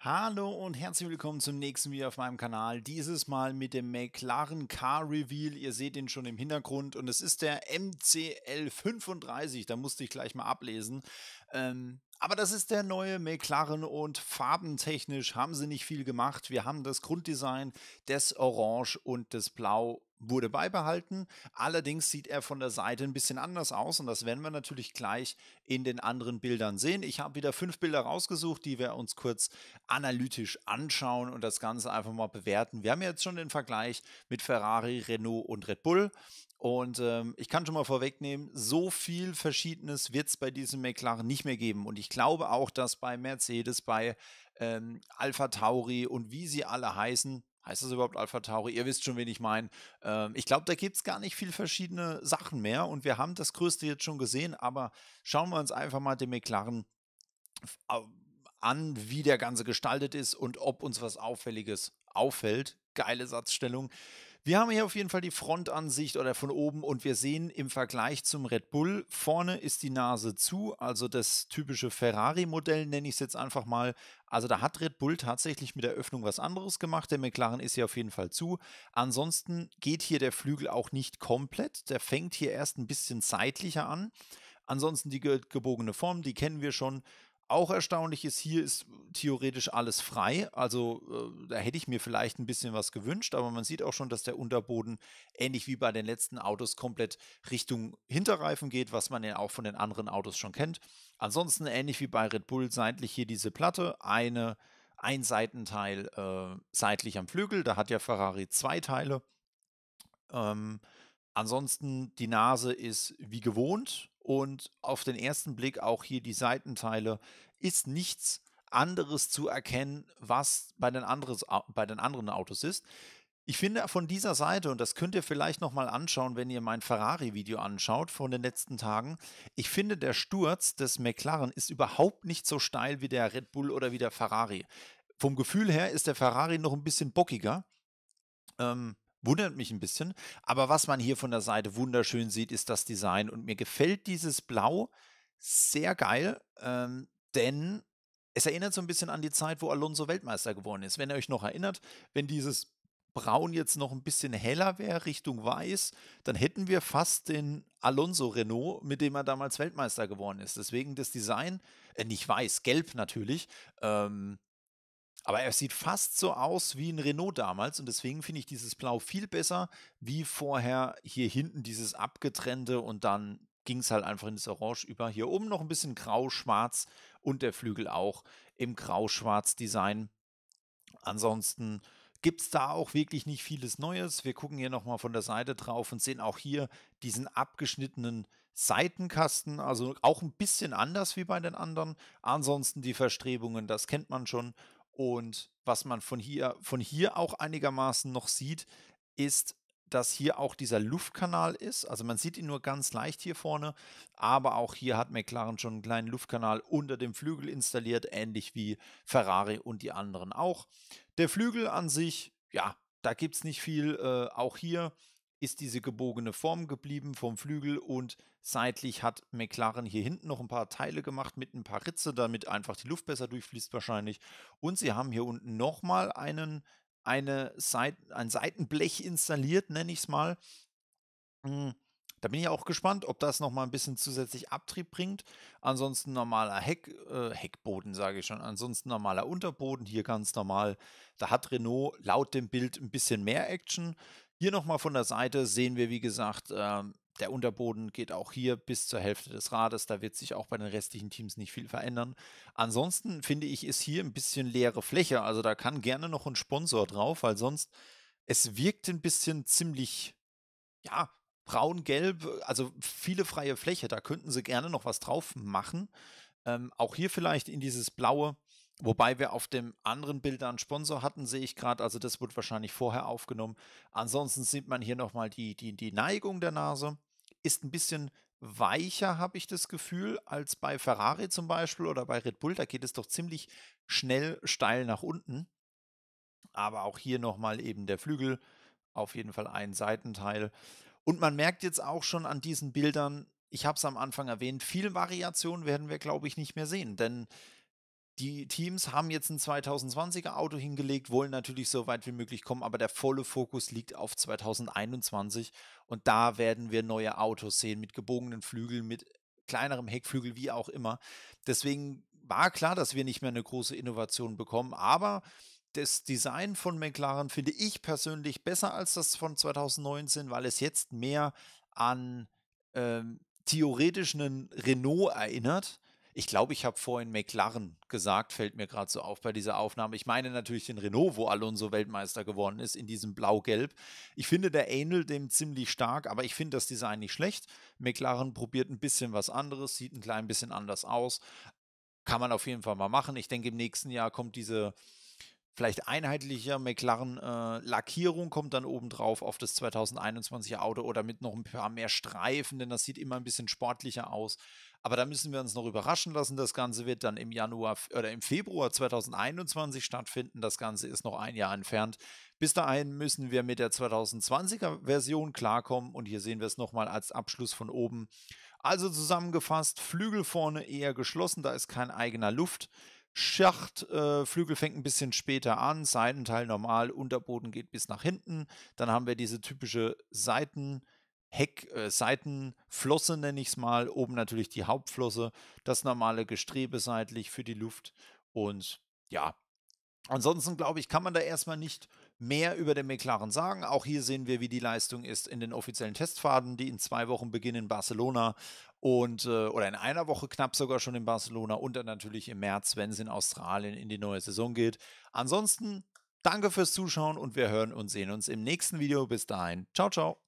Hallo und herzlich willkommen zum nächsten Video auf meinem Kanal. Dieses Mal mit dem McLaren Car Reveal. Ihr seht ihn schon im Hintergrund und es ist der MCL35. Da musste ich gleich mal ablesen. Ähm, aber das ist der neue McLaren und farbentechnisch haben sie nicht viel gemacht. Wir haben das Grunddesign des Orange und des Blau wurde beibehalten. Allerdings sieht er von der Seite ein bisschen anders aus und das werden wir natürlich gleich in den anderen Bildern sehen. Ich habe wieder fünf Bilder rausgesucht, die wir uns kurz analytisch anschauen und das Ganze einfach mal bewerten. Wir haben jetzt schon den Vergleich mit Ferrari, Renault und Red Bull. Und ähm, ich kann schon mal vorwegnehmen, so viel Verschiedenes wird es bei diesem McLaren nicht mehr geben. Und ich glaube auch, dass bei Mercedes, bei ähm, Alpha Tauri und wie sie alle heißen, heißt das überhaupt Alpha Tauri? Ihr wisst schon, wen ich meine. Ähm, ich glaube, da gibt es gar nicht viel verschiedene Sachen mehr. Und wir haben das Größte jetzt schon gesehen, aber schauen wir uns einfach mal den McLaren an, wie der Ganze gestaltet ist und ob uns was Auffälliges auffällt. Geile Satzstellung. Wir haben hier auf jeden Fall die Frontansicht oder von oben und wir sehen im Vergleich zum Red Bull, vorne ist die Nase zu, also das typische Ferrari-Modell nenne ich es jetzt einfach mal. Also da hat Red Bull tatsächlich mit der Öffnung was anderes gemacht. Der McLaren ist hier auf jeden Fall zu. Ansonsten geht hier der Flügel auch nicht komplett. Der fängt hier erst ein bisschen seitlicher an. Ansonsten die gebogene Form, die kennen wir schon. Auch erstaunlich ist, hier ist theoretisch alles frei. Also äh, da hätte ich mir vielleicht ein bisschen was gewünscht, aber man sieht auch schon, dass der Unterboden ähnlich wie bei den letzten Autos komplett Richtung Hinterreifen geht, was man ja auch von den anderen Autos schon kennt. Ansonsten ähnlich wie bei Red Bull seitlich hier diese Platte, eine, ein Seitenteil äh, seitlich am Flügel. Da hat ja Ferrari zwei Teile. Ähm, ansonsten die Nase ist wie gewohnt und auf den ersten Blick auch hier die Seitenteile ist nichts anderes zu erkennen, was bei den, anderes, bei den anderen Autos ist. Ich finde von dieser Seite, und das könnt ihr vielleicht nochmal anschauen, wenn ihr mein Ferrari-Video anschaut von den letzten Tagen, ich finde, der Sturz des McLaren ist überhaupt nicht so steil wie der Red Bull oder wie der Ferrari. Vom Gefühl her ist der Ferrari noch ein bisschen bockiger. Ähm, Wundert mich ein bisschen. Aber was man hier von der Seite wunderschön sieht, ist das Design. Und mir gefällt dieses Blau sehr geil, ähm, denn es erinnert so ein bisschen an die Zeit, wo Alonso Weltmeister geworden ist. Wenn ihr euch noch erinnert, wenn dieses Braun jetzt noch ein bisschen heller wäre Richtung Weiß, dann hätten wir fast den Alonso Renault, mit dem er damals Weltmeister geworden ist. Deswegen das Design, äh, nicht weiß, gelb natürlich, ähm, aber er sieht fast so aus wie ein Renault damals und deswegen finde ich dieses Blau viel besser, wie vorher hier hinten dieses abgetrennte und dann ging es halt einfach in das Orange über. Hier oben noch ein bisschen grau-schwarz und der Flügel auch im grau-schwarz-Design. Ansonsten gibt es da auch wirklich nicht vieles Neues. Wir gucken hier nochmal von der Seite drauf und sehen auch hier diesen abgeschnittenen Seitenkasten, also auch ein bisschen anders wie bei den anderen. Ansonsten die Verstrebungen, das kennt man schon. Und was man von hier, von hier auch einigermaßen noch sieht, ist, dass hier auch dieser Luftkanal ist. Also man sieht ihn nur ganz leicht hier vorne, aber auch hier hat McLaren schon einen kleinen Luftkanal unter dem Flügel installiert, ähnlich wie Ferrari und die anderen auch. Der Flügel an sich, ja, da gibt es nicht viel. Äh, auch hier ist diese gebogene Form geblieben vom Flügel und seitlich hat McLaren hier hinten noch ein paar Teile gemacht mit ein paar Ritze, damit einfach die Luft besser durchfließt wahrscheinlich. Und sie haben hier unten nochmal einen, eine Seite, ein Seitenblech installiert, nenne ich es mal. Hm, da bin ich auch gespannt, ob das nochmal ein bisschen zusätzlich Abtrieb bringt. Ansonsten normaler Heck, äh, Heckboden, sage ich schon. Ansonsten normaler Unterboden, hier ganz normal. Da hat Renault laut dem Bild ein bisschen mehr Action. Hier nochmal von der Seite sehen wir, wie gesagt, ähm, der Unterboden geht auch hier bis zur Hälfte des Rades. Da wird sich auch bei den restlichen Teams nicht viel verändern. Ansonsten finde ich, ist hier ein bisschen leere Fläche. Also da kann gerne noch ein Sponsor drauf, weil sonst es wirkt ein bisschen ziemlich, ja, braun-gelb. Also viele freie Fläche. Da könnten sie gerne noch was drauf machen. Ähm, auch hier vielleicht in dieses blaue Wobei wir auf dem anderen Bild einen Sponsor hatten, sehe ich gerade. Also das wird wahrscheinlich vorher aufgenommen. Ansonsten sieht man hier nochmal die, die, die Neigung der Nase. Ist ein bisschen weicher, habe ich das Gefühl, als bei Ferrari zum Beispiel oder bei Red Bull. Da geht es doch ziemlich schnell steil nach unten. Aber auch hier nochmal eben der Flügel. Auf jeden Fall ein Seitenteil. Und man merkt jetzt auch schon an diesen Bildern, ich habe es am Anfang erwähnt, viel Variation werden wir, glaube ich, nicht mehr sehen. Denn die Teams haben jetzt ein 2020er Auto hingelegt, wollen natürlich so weit wie möglich kommen, aber der volle Fokus liegt auf 2021 und da werden wir neue Autos sehen mit gebogenen Flügeln, mit kleinerem Heckflügel, wie auch immer. Deswegen war klar, dass wir nicht mehr eine große Innovation bekommen, aber das Design von McLaren finde ich persönlich besser als das von 2019, weil es jetzt mehr an ähm, theoretisch einen Renault erinnert ich glaube, ich habe vorhin McLaren gesagt, fällt mir gerade so auf bei dieser Aufnahme. Ich meine natürlich den Renault, wo Alonso Weltmeister geworden ist, in diesem Blau-Gelb. Ich finde, der ähnelt dem ziemlich stark, aber ich finde das Design nicht schlecht. McLaren probiert ein bisschen was anderes, sieht ein klein bisschen anders aus. Kann man auf jeden Fall mal machen. Ich denke, im nächsten Jahr kommt diese vielleicht einheitliche McLaren-Lackierung äh, kommt dann obendrauf auf das 2021er Auto oder mit noch ein paar mehr Streifen, denn das sieht immer ein bisschen sportlicher aus. Aber da müssen wir uns noch überraschen lassen. Das Ganze wird dann im Januar oder im Februar 2021 stattfinden. Das Ganze ist noch ein Jahr entfernt. Bis dahin müssen wir mit der 2020er Version klarkommen und hier sehen wir es nochmal als Abschluss von oben. Also zusammengefasst, Flügel vorne eher geschlossen, da ist kein eigener Luft. Schachtflügel äh, Flügel fängt ein bisschen später an, Seitenteil normal, Unterboden geht bis nach hinten. Dann haben wir diese typische Seiten, Heck, äh, Seitenflosse nenne ich es mal, oben natürlich die Hauptflosse, das normale Gestrebe seitlich für die Luft und ja, Ansonsten glaube ich, kann man da erstmal nicht mehr über den McLaren sagen. Auch hier sehen wir, wie die Leistung ist in den offiziellen Testfahrten, die in zwei Wochen beginnen in Barcelona und äh, oder in einer Woche knapp sogar schon in Barcelona und dann natürlich im März, wenn es in Australien in die neue Saison geht. Ansonsten danke fürs Zuschauen und wir hören und sehen uns im nächsten Video. Bis dahin, ciao ciao.